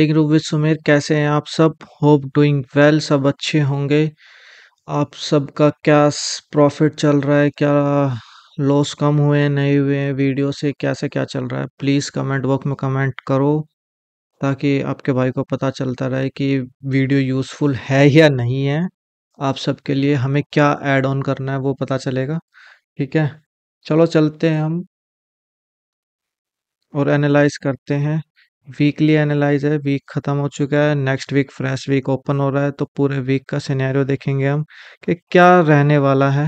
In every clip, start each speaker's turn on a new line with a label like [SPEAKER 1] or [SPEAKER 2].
[SPEAKER 1] एक रूप विद सुमेर कैसे हैं आप सब होप डूइंग वेल सब अच्छे होंगे आप सबका क्या प्रॉफिट चल रहा है क्या लॉस कम हुए हैं नहीं हुए हैं वीडियो से कैसे क्या चल रहा है प्लीज़ कमेंट बॉक्स में कमेंट करो ताकि आपके भाई को पता चलता रहे कि वीडियो यूज़फुल है या नहीं है आप सबके लिए हमें क्या ऐड ऑन करना है वो पता चलेगा ठीक है चलो चलते हैं हम और एनालाइज करते हैं वीकली एनालाइज है वीक ख़त्म हो चुका है next week fresh week open हो रहा है तो पूरे वीक का सिनेरियो देखेंगे हम कि क्या रहने वाला है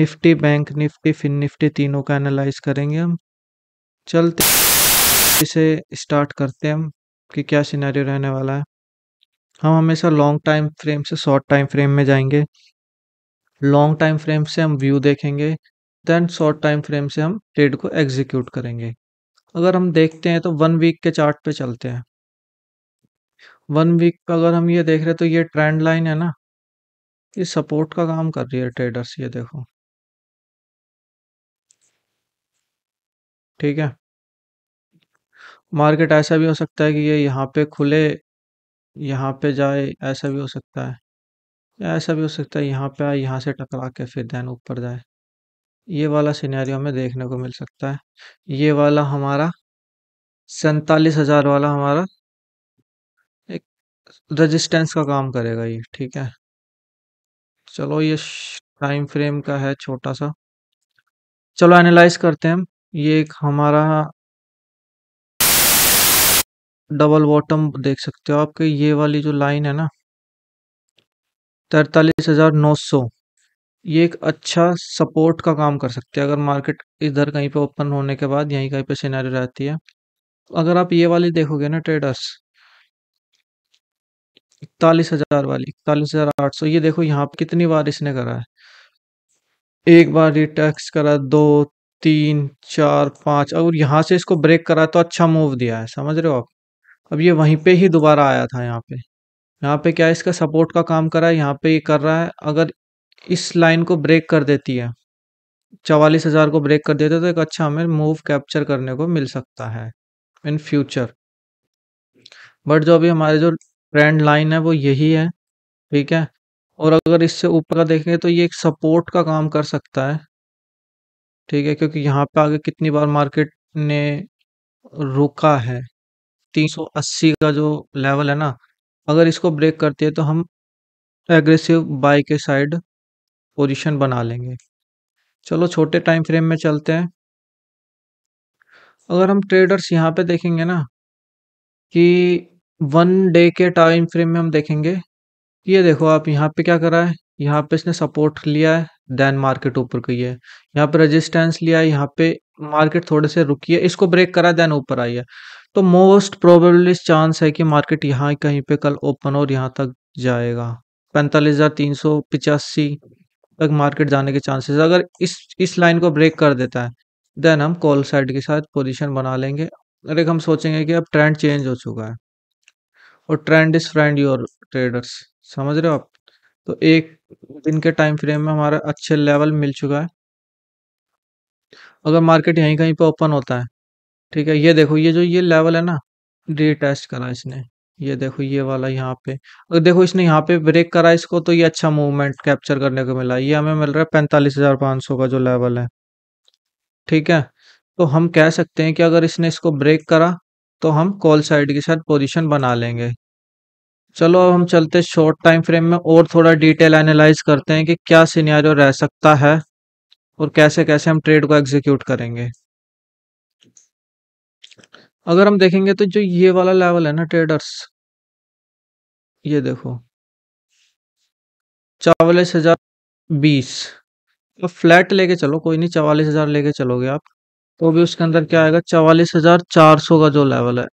[SPEAKER 1] Nifty Bank Nifty Fin Nifty तीनों का एनालाइज करेंगे हम चलते इसे स्टार्ट करते हैं हम कि क्या सिनेरियो रहने वाला है हम हमेशा लॉन्ग टाइम फ्रेम से शॉर्ट टाइम फ्रेम में जाएंगे लॉन्ग टाइम फ्रेम से हम व्यू देखेंगे देन शॉर्ट टाइम फ्रेम से हम ट्रेड को एग्जीक्यूट करेंगे अगर हम देखते हैं तो वन वीक के चार्ट पे चलते हैं वन वीक का अगर हम ये देख रहे हैं तो ये ट्रेंड लाइन है ना ये सपोर्ट का काम कर रही है ट्रेडर्स ये देखो ठीक है मार्केट ऐसा भी हो सकता है कि ये यहाँ पे खुले यहाँ पे जाए ऐसा भी हो सकता है ऐसा भी हो सकता है यहाँ पे आए यहाँ से टकरा के फिर देन ऊपर जाए ये वाला सिनेरियो हमें देखने को मिल सकता है ये वाला हमारा सैतालीस हज़ार वाला हमारा एक रजिस्टेंस का काम करेगा ये ठीक है चलो ये टाइम फ्रेम का है छोटा सा चलो एनालाइज करते हैं हम ये एक हमारा डबल बॉटम देख सकते हो आपके ये वाली जो लाइन है ना तैतालीस हज़ार नौ सौ ये एक अच्छा सपोर्ट का काम कर सकती है अगर मार्केट इधर कहीं पे ओपन होने के बाद यहीं कहीं पे सिनेरियो रहती है अगर आप ये वाली देखोगे ना ट्रेडर्स इकतालीस हजार वाली इकतालीस हजार आठ सौ ये देखो यहाँ पे कितनी बार इसने करा है एक बार रिटैक्स करा दो तीन चार पांच और यहाँ से इसको ब्रेक करा तो अच्छा मूव दिया है समझ रहे हो आप अब ये वहीं पे ही दोबारा आया था यहाँ पे यहाँ पे क्या इसका सपोर्ट का काम करा है यहाँ पे ये कर रहा है अगर इस लाइन को ब्रेक कर देती है चवालीस हज़ार को ब्रेक कर देते तो एक अच्छा हमें मूव कैप्चर करने को मिल सकता है इन फ्यूचर बट जो अभी हमारे जो ट्रेंड लाइन है वो यही है ठीक है और अगर इससे ऊपर का देखेंगे तो ये एक सपोर्ट का काम कर सकता है ठीक है क्योंकि यहाँ पे आगे कितनी बार मार्केट ने रुका है 380 का जो लेवल है ना अगर इसको ब्रेक करती है तो हम एग्रेसिव बाई के साइड पोजीशन बना लेंगे चलो छोटे टाइम फ्रेम में चलते हैं अगर हम ट्रेडर्स यहाँ पे देखेंगे ना कि वन डे के टाइम फ्रेम में हम देखेंगे ये देखो आप यहाँ पे क्या करा है यहाँ पे इसने सपोर्ट लिया है देन मार्केट ऊपर गई है यहाँ पे रेजिस्टेंस लिया है यहाँ पे मार्केट थोड़े से रुकी है इसको ब्रेक करा देन ऊपर आई है तो मोस्ट प्रोबेबली चांस है कि मार्केट यहाँ कहीं पे कल ओपन और यहाँ तक जाएगा पैंतालीस हज़ार तीन सौ पिचासी तक मार्केट जाने के चांसेस अगर इस इस लाइन को ब्रेक कर देता है देन हम कॉल साइड के साथ पोजीशन बना लेंगे और एक हम सोचेंगे कि अब ट्रेंड चेंज हो चुका है और trend is friend your traders समझ रहे हो आप तो एक दिन के टाइम फ्रेम में हमारा अच्छे लेवल मिल चुका है अगर मार्केट यहीं कहीं पर ओपन होता है ठीक है ये देखो ये जो ये लेवल है ना री टेस्ट करा इसने ये देखो ये वाला यहाँ पे अगर देखो इसने यहाँ पे ब्रेक करा इसको तो ये अच्छा मूवमेंट कैप्चर करने को मिला ये हमें मिल रहा है पैंतालीस हजार पाँच सौ का जो लेवल है ठीक है तो हम कह सकते हैं कि अगर इसने इसको ब्रेक करा तो हम कॉल साइड के साथ पोजीशन बना लेंगे चलो अब हम चलते शॉर्ट टाइम फ्रेम में और थोड़ा डिटेल एनालाइज करते हैं कि क्या सीनियर रह सकता है और कैसे कैसे हम ट्रेड को एग्जीक्यूट करेंगे अगर हम देखेंगे तो जो ये वाला लेवल है ना ट्रेडर्स ये देखो चवालीस हजार बीस तो फ्लैट लेके चलो कोई नहीं चवालीस हजार लेके चलोगे आप तो भी उसके अंदर क्या आएगा चवालीस हजार चार सौ का जो लेवल है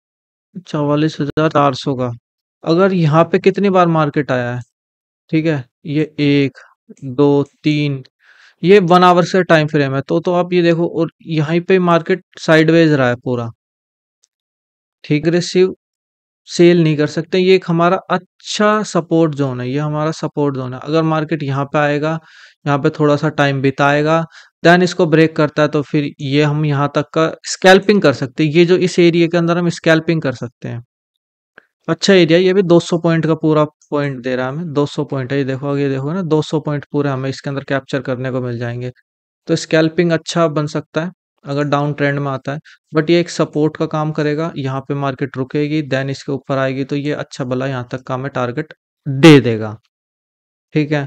[SPEAKER 1] चवालीस हजार चार सौ का अगर यहाँ पे कितनी बार मार्केट आया है ठीक है ये एक दो तीन ये वन आवर से टाइम फ्रेम है तो तो आप ये देखो और यहाँ पे मार्केट साइडवेज रहा है पूरा ठीक रेसिव सेल नहीं कर सकते ये एक हमारा अच्छा सपोर्ट जोन है ये हमारा सपोर्ट जोन है अगर मार्केट यहाँ पे आएगा यहाँ पे थोड़ा सा टाइम बिताएगा देन इसको ब्रेक करता है तो फिर ये हम यहाँ तक का स्कैल्पिंग कर सकते हैं ये जो इस एरिया के अंदर हम स्कैल्पिंग कर सकते हैं अच्छा एरिया ये भी 200 पॉइंट का पूरा पॉइंट दे रहा है हमें 200 पॉइंट है ये देखो ये देखो ना 200 पॉइंट पूरे हमें इसके अंदर कैप्चर करने को मिल जाएंगे तो स्कैल्पिंग अच्छा बन सकता है अगर डाउन ट्रेंड में आता है बट ये एक सपोर्ट का काम करेगा यहाँ पे मार्केट रुकेगी देन इसके ऊपर आएगी तो ये अच्छा भला यहाँ तक का हमें टारगेट दे देगा ठीक है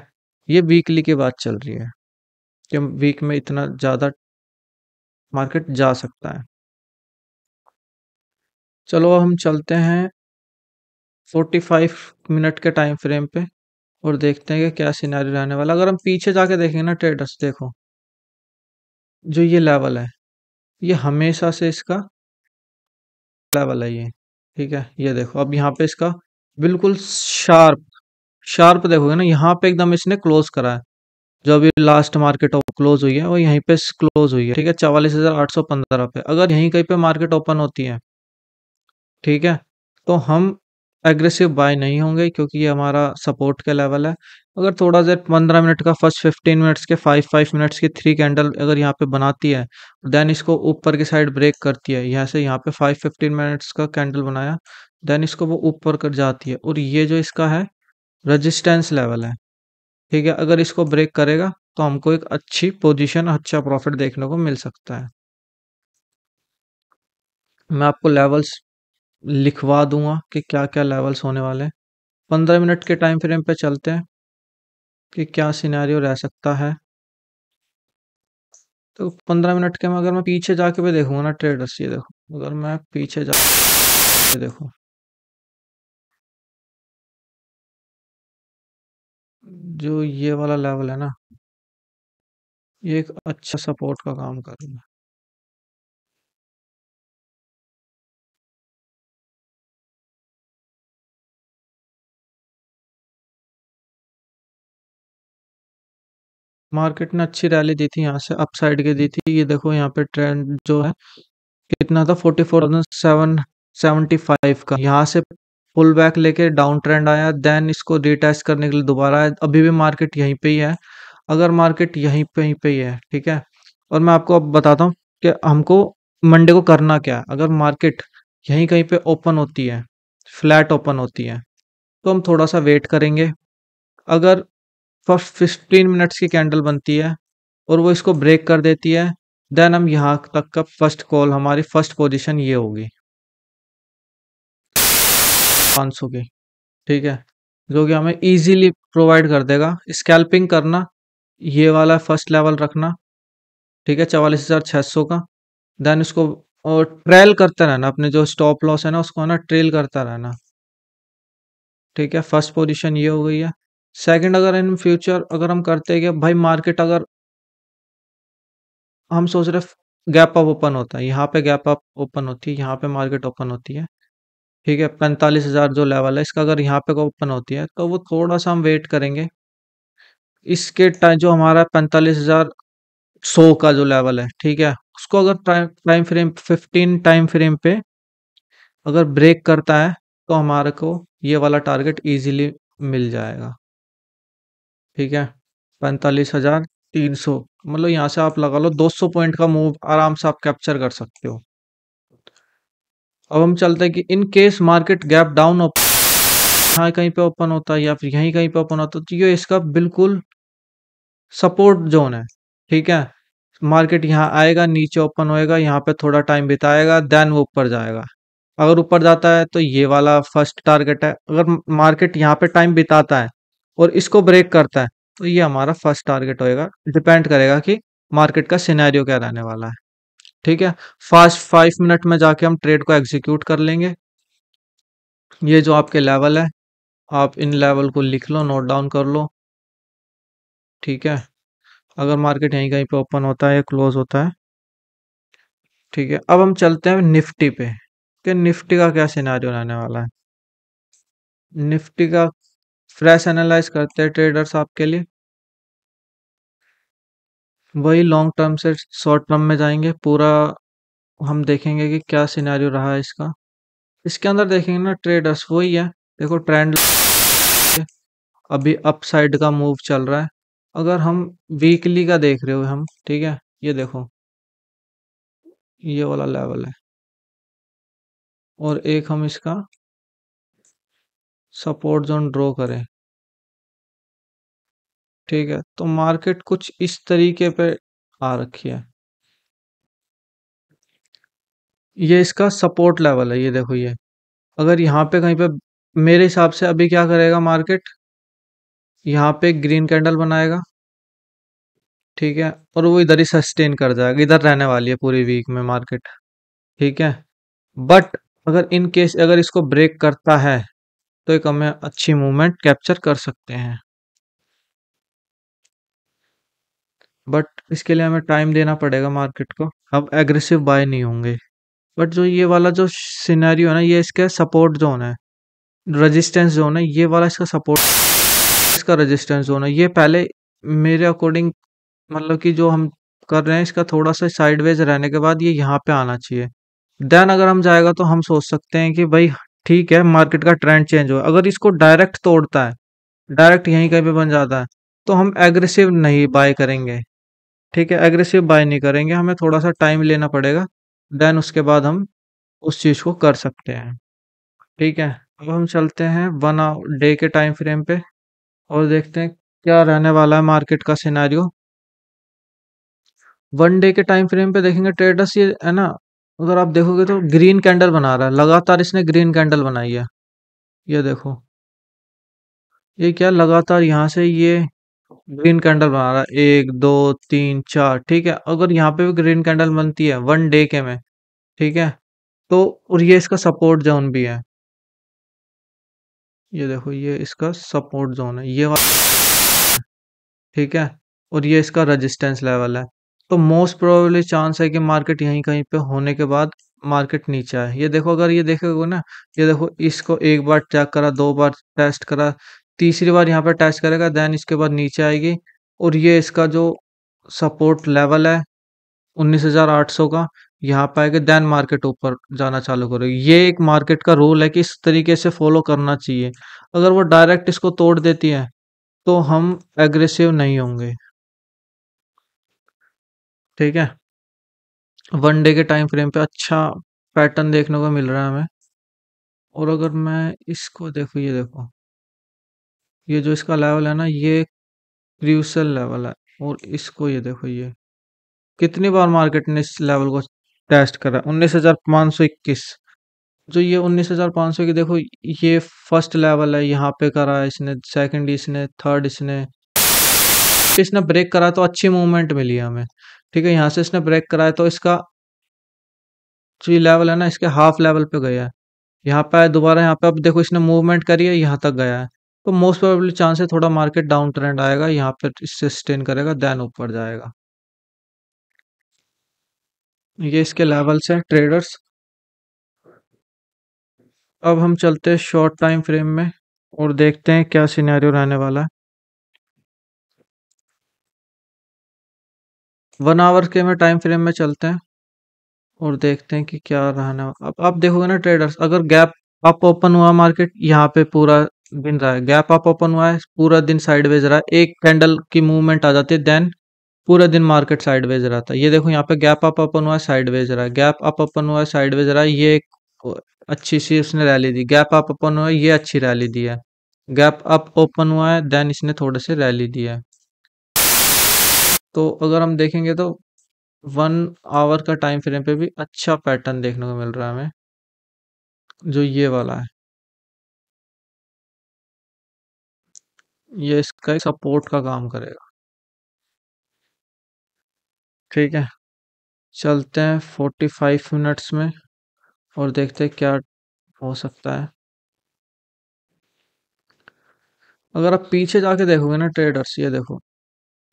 [SPEAKER 1] ये वीकली की बात चल रही है कि वीक में इतना ज़्यादा
[SPEAKER 2] मार्केट जा सकता है
[SPEAKER 1] चलो हम चलते हैं 45 मिनट के टाइम फ्रेम पे और देखते हैं कि क्या सिनारी रहने वाला अगर हम पीछे जाके देखेंगे ना ट्रेडर्स देखो जो ये लेवल है ये हमेशा से इसका वाला ये ठीक है ये देखो अब यहाँ पे इसका बिल्कुल शार्प शार्प देखोगे ना यहाँ पे एकदम इसने क्लोज करा है जो अभी लास्ट मार्केट क्लोज हुई है वो यहीं पे क्लोज हुई है ठीक है चवालीस हजार आठ सौ पंद्रह पे अगर यहीं कहीं पे मार्केट ओपन होती है ठीक है तो हम एग्रेसिव बाय नहीं होंगे क्योंकि ये हमारा सपोर्ट का लेवल है अगर थोड़ा सा पंद्रह मिनट का फर्स्ट फिफ्टीन मिनट्स के फाइव फाइव मिनट्स के थ्री कैंडल अगर यहाँ पे बनाती है देन इसको ऊपर की साइड ब्रेक करती है यहाँ से यहाँ पे फाइव फिफ्टीन मिनट्स का कैंडल बनाया देन इसको वो ऊपर कर जाती है और ये जो इसका है रजिस्टेंस लेवल है ठीक है अगर इसको ब्रेक करेगा तो हमको एक अच्छी पोजिशन अच्छा प्रॉफिट देखने को मिल सकता है मैं आपको लेवल्स लिखवा दूंगा कि क्या क्या लेवल्स होने वाले हैं पंद्रह मिनट के टाइम फ्रेम पे चलते हैं कि क्या सिनेरियो रह सकता है तो पंद्रह मिनट के में अगर मैं पीछे जाके भी देखूंगा ना ट्रेडर्स ये देखो अगर मैं पीछे जा देखो
[SPEAKER 2] जो ये वाला लेवल है ना ये एक अच्छा सपोर्ट का काम कर रहा है
[SPEAKER 1] मार्केट ने अच्छी रैली दी थी यहाँ से अपसाइड के दी थी ये देखो यहाँ पे ट्रेंड जो है कितना था forty four thousand seven five का यहाँ से फुल बैक लेके डाउन ट्रेंड आया देन इसको रिटेस्ट करने के लिए दोबारा आया अभी भी मार्केट यहीं पे ही है अगर मार्केट यहीं पे ही पे ही है ठीक है और मैं आपको अब बताता हूँ कि हमको मंडे को करना क्या है अगर मार्केट यहीं कहीं पे ओपन होती है फ्लैट ओपन होती है तो हम थोड़ा सा वेट करेंगे अगर फर्स्ट फिफ्टीन मिनट्स की कैंडल बनती है और वो इसको ब्रेक कर देती है देन हम यहाँ तक का फर्स्ट कॉल हमारी फर्स्ट पोजिशन ये होगी पाँच सौ की ठीक है जो कि हमें ईजीली प्रोवाइड कर देगा स्कैल्पिंग करना ये वाला फर्स्ट लेवल रखना ठीक है चवालीस हज़ार छः सौ का देन इसको और ट्रेल करता रहना अपने जो स्टॉप लॉस है ना उसको है ना ट्रेल करता रहना ठीक है फर्स्ट पोजिशन ये हो गई है सेकंड अगर इन फ्यूचर अगर हम करते हैं कि भाई मार्केट अगर हम सोच रहे गैप अप ओपन होता है यहाँ पे गैप अप ओपन होती है यहाँ पे मार्केट ओपन होती है ठीक है पैंतालीस हज़ार जो लेवल है इसका अगर यहाँ पे ओपन होती है तो वो थोड़ा सा हम वेट करेंगे इसके टाइम जो हमारा पैंतालीस हज़ार सौ का जो लेवल है ठीक है उसको अगर time frame fifteen time frame पे अगर ब्रेक करता है तो हमारे को ये वाला टारगेट ईजिली मिल जाएगा ठीक है पैंतालीस हज़ार तीन सौ मतलब यहाँ से आप लगा लो दो सौ पॉइंट का मूव आराम से आप कैप्चर कर सकते हो अब हम चलते हैं कि in case market gap down यहाँ कहीं पे ओपन होता है या फिर यहीं कहीं पे ओपन होता है तो ये इसका बिल्कुल सपोर्ट जोन है ठीक है मार्केट यहाँ आएगा नीचे ओपन होएगा यहाँ पे थोड़ा टाइम बिताएगा देन वो ऊपर जाएगा अगर ऊपर जाता है तो ये वाला फर्स्ट टारगेट है अगर मार्केट यहाँ पे टाइम बिताता है और इसको ब्रेक करता है तो ये हमारा फर्स्ट टारगेट होएगा डिपेंड करेगा कि मार्केट का सिनेरियो क्या रहने वाला है ठीक है फास्ट फाइव मिनट में जाके हम ट्रेड को एग्जीक्यूट कर लेंगे ये जो आपके लेवल है आप इन लेवल को लिख लो नोट डाउन कर लो ठीक है अगर मार्केट यहीं कहीं पे ओपन होता है या क्लोज होता है ठीक है अब हम चलते हैं निफ्टी पे कि निफ्टी का क्या सिनारी रहने वाला है निफ्टी का फ्रेश एनालाइज करते हैं ट्रेडर्स आपके लिए वही लॉन्ग टर्म से शॉर्ट टर्म में जाएंगे पूरा हम देखेंगे कि क्या सिनेरियो रहा है इसका इसके अंदर देखेंगे ना ट्रेडर्स वही है देखो ट्रेंड अभी अप साइड का मूव चल रहा है अगर हम वीकली का देख रहे हो हम ठीक है ये देखो ये वाला लेवल है और एक हम इसका सपोर्ट जोन ड्रॉ करें ठीक है तो मार्केट कुछ इस तरीके पे आ रखी है ये इसका सपोर्ट लेवल है ये देखो ये अगर यहाँ पे कहीं पे मेरे हिसाब से अभी क्या करेगा मार्केट यहाँ पे ग्रीन कैंडल बनाएगा ठीक है और वो इधर ही सस्टेन कर जाएगा इधर रहने वाली है पूरी वीक में मार्केट ठीक है बट अगर इन केस अगर इसको ब्रेक करता है तो एक हमें अच्छी मूवमेंट कैप्चर कर सकते हैं बट इसके लिए हमें टाइम देना पड़ेगा मार्केट को अब एग्रेसिव बाय नहीं होंगे बट जो ये वाला जो सिनेरियो है ना ये इसका सपोर्ट जोन है रेजिस्टेंस जोन है ये वाला इसका सपोर्ट इसका रेजिस्टेंस जोन है ये पहले मेरे अकॉर्डिंग मतलब कि जो हम कर रहे हैं इसका थोड़ा सा साइडवेज रहने के बाद ये यहाँ पे आना चाहिए देन अगर हम जाएगा तो हम सोच सकते हैं कि भाई ठीक है मार्केट का ट्रेंड चेंज हो अगर इसको डायरेक्ट तोड़ता है डायरेक्ट यहीं कहीं पे बन जाता है तो हम एग्रेसिव नहीं बाय करेंगे ठीक है एग्रेसिव बाय नहीं करेंगे हमें थोड़ा सा टाइम लेना पड़ेगा देन उसके बाद हम उस चीज़ को कर सकते हैं ठीक है अब हम चलते हैं वन आवर डे के टाइम फ्रेम पे और देखते हैं क्या रहने वाला है मार्केट का सिनारियो वन डे के टाइम फ्रेम पे देखेंगे ट्रेडर्स ये है ना उधर आप देखोगे तो ग्रीन कैंडल बना रहा है लगातार इसने ग्रीन कैंडल बनाई है ये देखो ये क्या लगातार यहाँ से ये ग्रीन कैंडल बना रहा है एक दो तीन चार ठीक है अगर यहाँ पे भी ग्रीन कैंडल बनती है वन डे के में ठीक है तो और ये इसका सपोर्ट जोन भी है ये देखो ये इसका सपोर्ट जोन है ये ठीक है और ये इसका रेजिस्टेंस लेवल है तो मोस्ट प्रोबेबली चांस है कि मार्केट यहीं कहीं पे होने के बाद मार्केट नीचे आए ये देखो अगर ये देखोगे ना ये देखो इसको एक बार चेक करा दो बार टेस्ट करा तीसरी बार यहाँ पे टेस्ट करेगा देन इसके बाद नीचे आएगी और ये इसका जो सपोर्ट लेवल है 19,800 का यहाँ पे आएगा देन मार्केट ऊपर जाना चालू करेगी ये एक मार्केट का रूल है कि इस तरीके से फॉलो करना चाहिए अगर वो डायरेक्ट इसको तोड़ देती है तो हम एग्रेसिव नहीं होंगे ठीक है वन डे के टाइम फ्रेम पे अच्छा पैटर्न देखने को मिल रहा है हमें और अगर मैं इसको देखो ये देखो ये जो इसका लेवल है ना ये क्रूसल लेवल है और इसको ये देखो ये कितनी बार मार्केट ने इस लेवल को टेस्ट करा उन्नीस हजार पाँच सौ इक्कीस जो ये उन्नीस हजार पाँच सौ की देखो ये फर्स्ट लेवल है यहाँ पे करा है इसने सेकंड इसने थर्ड इसने इसने ब्रेक करा तो अच्छी मूवमेंट मिली हमें ठीक है यहाँ से इसने ब्रेक कराया तो इसका जो लेवल है ना इसके हाफ लेवल पे गया है यहाँ पे दोबारा यहाँ पे अब देखो इसने मूवमेंट करी है यहाँ तक गया है तो मोस्ट प्रोबेबली चांस है थोड़ा मार्केट डाउन ट्रेंड आएगा यहाँ पे इससे स्टेन करेगा देन ऊपर जाएगा ये इसके लेवल्स हैं ट्रेडर्स अब हम चलते हैं शॉर्ट टाइम फ्रेम में और देखते हैं क्या सिनेरियो रहने वाला है वन आवर के में टाइम फ्रेम में चलते हैं और देखते हैं कि क्या है अब आप देखोगे ना ट्रेडर्स अगर गैप अप ओपन हुआ मार्केट यहाँ पे पूरा दिन रहा है गैप अप ओपन हुआ है पूरा दिन साइडवेज रहा है एक कैंडल की मूवमेंट आ जाती है देन पूरा दिन मार्केट साइडवेज रहा था ये देखो यहाँ पे गैप अप ओपन हुआ है साइडवेज रहा है गैप अप ओपन हुआ है साइडवेज रहा है ये एक अच्छी सी उसने रैली दी गैप अप ओपन हुआ है ये अच्छी रैली दी है गैप अप ओपन हुआ है देन इसने थोड़े से रैली दी है तो अगर हम देखेंगे तो वन आवर का टाइम फ्रेम पे भी अच्छा पैटर्न देखने को मिल रहा है हमें जो ये वाला है ये इसका सपोर्ट का काम करेगा ठीक है चलते हैं फोर्टी फाइव मिनट्स में और देखते हैं क्या हो सकता है अगर आप पीछे जाके देखोगे ना ट्रेडर्स ये देखो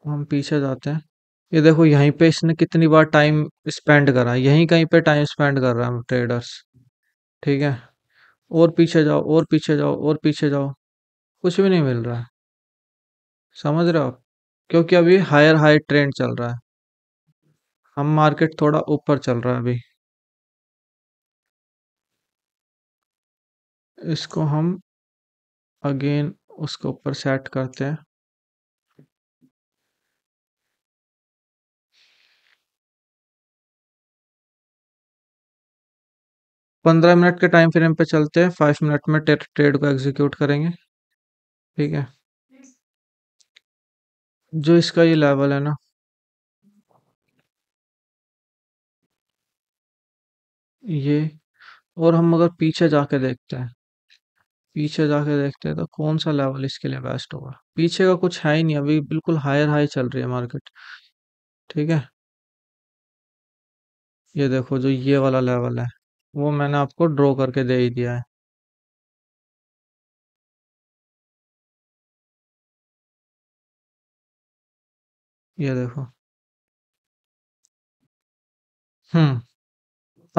[SPEAKER 1] हम पीछे जाते हैं ये देखो यहीं पे इसने कितनी बार टाइम स्पेंड करा यहीं कहीं पे टाइम स्पेंड कर रहा है ट्रेडर्स ठीक है और पीछे जाओ और पीछे जाओ और पीछे जाओ कुछ भी नहीं मिल रहा है समझ रहे हो आप क्योंकि अभी हायर हाई ट्रेंड चल रहा है हम मार्केट थोड़ा ऊपर चल रहा है अभी
[SPEAKER 2] इसको हम अगेन उसके ऊपर सेट करते हैं पंद्रह मिनट के टाइम फ्रेम पे
[SPEAKER 1] चलते हैं फाइव मिनट में ट्रेड को एग्जीक्यूट करेंगे ठीक है जो इसका ये लेवल है ना ये और हम अगर पीछे जाके देखते हैं पीछे जाके देखते हैं तो कौन सा लेवल इसके लिए बेस्ट होगा पीछे का कुछ है ही नहीं अभी बिल्कुल हायर हाई चल रही है मार्केट ठीक है ये देखो जो ये वाला लेवल है वो मैंने आपको ड्रॉ करके दे ही
[SPEAKER 2] दिया है ये देखो हम्म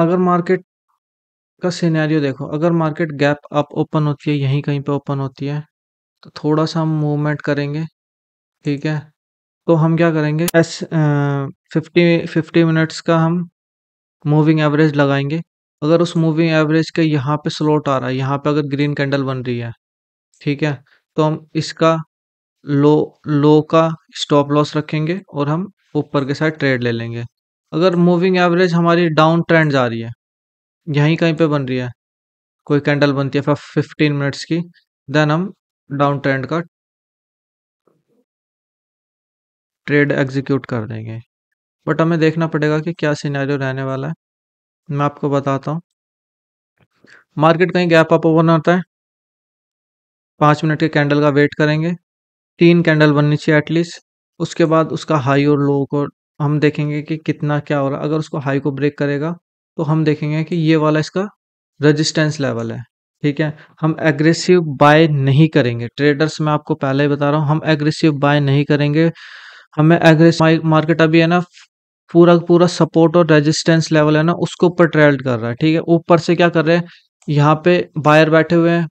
[SPEAKER 1] अगर मार्केट का सिनेरियो देखो अगर मार्केट गैप अप ओपन होती है यहीं कहीं पे ओपन होती है तो थोड़ा सा हम मूवमेंट करेंगे ठीक है तो हम क्या करेंगे एस फिफ्टी फिफ्टी मिनट्स का हम मूविंग एवरेज लगाएंगे अगर उस मूविंग एवरेज का यहाँ पे स्लोट आ रहा है यहाँ पे अगर ग्रीन कैंडल बन रही है ठीक है तो हम इसका लो लो का स्टॉप लॉस रखेंगे और हम ऊपर के साइड ट्रेड ले लेंगे अगर मूविंग एवरेज हमारी डाउन ट्रेंड जा रही है यहीं कहीं पे बन रही है कोई कैंडल बनती है फिफ्टीन मिनट्स की देन हम डाउन ट्रेंड का ट्रेड एग्जीक्यूट कर देंगे बट हमें देखना पड़ेगा कि क्या सिनेरियो रहने वाला है मैं आपको बताता हूँ मार्केट कहीं गैप अप ओपन होता है पाँच मिनट के कैंडल का वेट करेंगे तीन कैंडल बननी चाहिए एटलीस्ट उसके बाद उसका हाई और लो को हम देखेंगे कि कितना क्या हो रहा है अगर उसको हाई को ब्रेक करेगा तो हम देखेंगे कि ये वाला इसका रेजिस्टेंस लेवल है ठीक है हम एग्रेसिव बाय नहीं करेंगे ट्रेडर्स मैं आपको पहले ही बता रहा हूँ हम एग्रेसिव बाय नहीं करेंगे हमें एग्रेसिव मार्केट अभी है ना पूरा पूरा सपोर्ट और रेजिस्टेंस लेवल है ना उसके ऊपर ट्रेवल्ड कर रहा है ठीक है ऊपर से क्या कर रहे हैं यहाँ पे बायर बैठे हुए हैं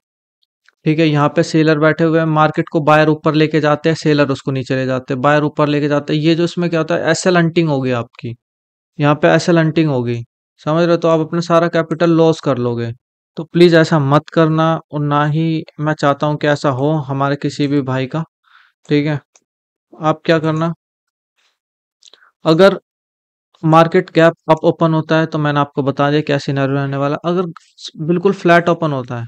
[SPEAKER 1] ठीक है यहाँ पे सेलर बैठे हुए हैं मार्केट को बायर ऊपर लेके जाते हैं सेलर उसको नीचे ले जाते हैं बायर ऊपर लेके जाते हैं ये जो इसमें क्या होता है एस एल हंटिंग होगी आपकी यहाँ पे एस एल हंटिंग होगी समझ रहे हो तो आप अपना सारा कैपिटल लॉस कर लोगे तो प्लीज़ ऐसा मत करना और ना ही मैं चाहता हूँ कि ऐसा हो हमारे किसी भी भाई का ठीक है आप क्या करना अगर मार्केट गैप अप ओपन होता है तो मैंने आपको बता दिया क्या सीनारियो रहने वाला अगर बिल्कुल फ्लैट ओपन होता है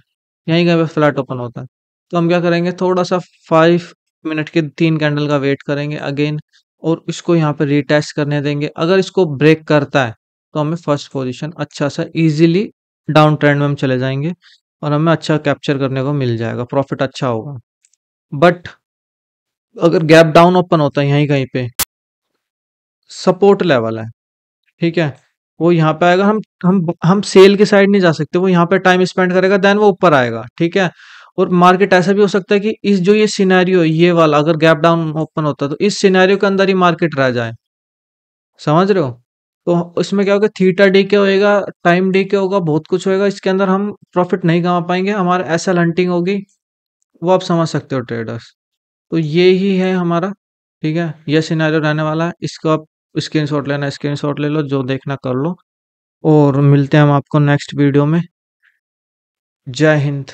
[SPEAKER 1] यहीं कहीं फ्लैट ओपन होता है तो हम क्या करेंगे थोड़ा सा फाइव मिनट के तीन कैंडल का वेट करेंगे अगेन और इसको यहाँ पे रिटेस्ट करने देंगे अगर इसको ब्रेक करता है तो हमें फर्स्ट पोजिशन अच्छा सा ईजिली डाउन ट्रेंड में हम चले जाएंगे और हमें अच्छा कैप्चर करने को मिल जाएगा प्रॉफिट अच्छा होगा बट अगर गैप डाउन ओपन होता है यहीं कहीं पे सपोर्ट लेवल है ठीक है वो यहाँ पे आएगा हम हम हम सेल के साइड नहीं जा सकते वो यहाँ पे टाइम स्पेंड करेगा देन वो ऊपर आएगा ठीक है और मार्केट ऐसा भी हो सकता है कि इस जो ये सिनेरियो ये वाला अगर गैप डाउन ओपन होता तो इस सिनेरियो के अंदर ही मार्केट रह जाए समझ रहे हो तो इसमें क्या होगा थीटा डे के होएगा टाइम डे के होगा बहुत कुछ होएगा इसके अंदर हम प्रॉफिट नहीं कमा पाएंगे हमारा ऐसा लंटिंग होगी वो आप समझ सकते हो ट्रेडर्स तो ये ही है हमारा ठीक है यह सिनेरियो रहने वाला है इसको आप स्क्रीन शॉट लेना स्क्रीन शॉट ले लो जो देखना कर लो और मिलते हैं हम आपको नेक्स्ट वीडियो में
[SPEAKER 2] जय हिंद